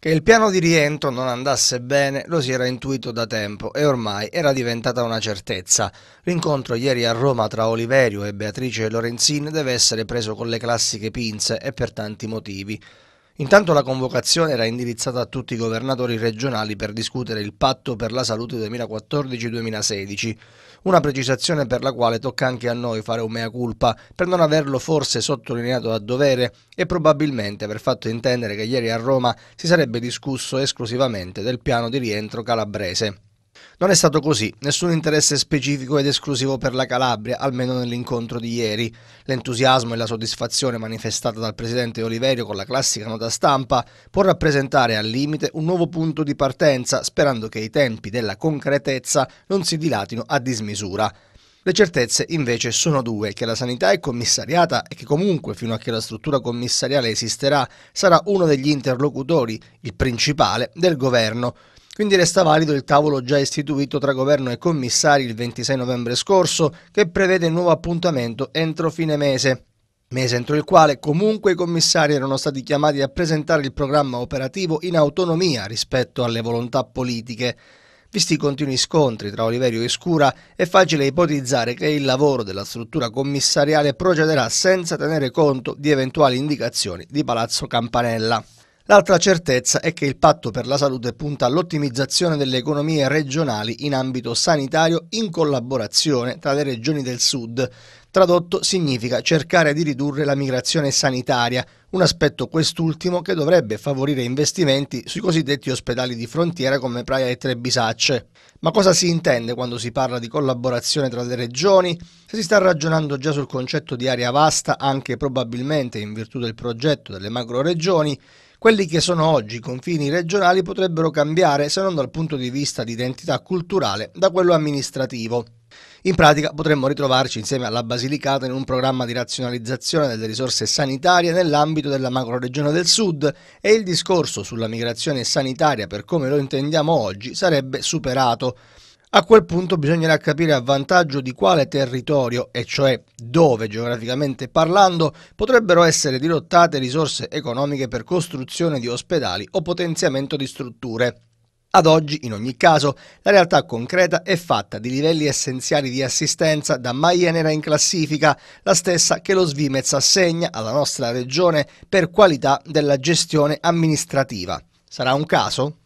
Che il piano di rientro non andasse bene lo si era intuito da tempo e ormai era diventata una certezza. L'incontro ieri a Roma tra Oliverio e Beatrice Lorenzin deve essere preso con le classiche pinze e per tanti motivi. Intanto la convocazione era indirizzata a tutti i governatori regionali per discutere il patto per la salute 2014-2016, una precisazione per la quale tocca anche a noi fare un mea culpa per non averlo forse sottolineato a dovere e probabilmente aver fatto intendere che ieri a Roma si sarebbe discusso esclusivamente del piano di rientro calabrese. Non è stato così, nessun interesse specifico ed esclusivo per la Calabria, almeno nell'incontro di ieri. L'entusiasmo e la soddisfazione manifestata dal presidente Oliverio con la classica nota stampa può rappresentare al limite un nuovo punto di partenza, sperando che i tempi della concretezza non si dilatino a dismisura. Le certezze invece sono due, che la sanità è commissariata e che comunque fino a che la struttura commissariale esisterà sarà uno degli interlocutori, il principale, del governo. Quindi resta valido il tavolo già istituito tra governo e commissari il 26 novembre scorso, che prevede il nuovo appuntamento entro fine mese mese entro il quale comunque i commissari erano stati chiamati a presentare il programma operativo in autonomia rispetto alle volontà politiche. Visti i continui scontri tra Oliverio e Scura, è facile ipotizzare che il lavoro della struttura commissariale procederà senza tenere conto di eventuali indicazioni di Palazzo Campanella. L'altra certezza è che il patto per la salute punta all'ottimizzazione delle economie regionali in ambito sanitario in collaborazione tra le regioni del sud. Tradotto significa cercare di ridurre la migrazione sanitaria, un aspetto quest'ultimo che dovrebbe favorire investimenti sui cosiddetti ospedali di frontiera come Praia e Trebisacce. Ma cosa si intende quando si parla di collaborazione tra le regioni? Se si sta ragionando già sul concetto di area vasta, anche probabilmente in virtù del progetto delle macro regioni, quelli che sono oggi i confini regionali potrebbero cambiare se non dal punto di vista di identità culturale da quello amministrativo. In pratica potremmo ritrovarci insieme alla Basilicata in un programma di razionalizzazione delle risorse sanitarie nell'ambito della macroregione del Sud e il discorso sulla migrazione sanitaria per come lo intendiamo oggi sarebbe superato. A quel punto bisognerà capire a vantaggio di quale territorio, e cioè dove geograficamente parlando, potrebbero essere dirottate risorse economiche per costruzione di ospedali o potenziamento di strutture. Ad oggi, in ogni caso, la realtà concreta è fatta di livelli essenziali di assistenza da maglia nera in classifica, la stessa che lo Svimez assegna alla nostra regione per qualità della gestione amministrativa. Sarà un caso?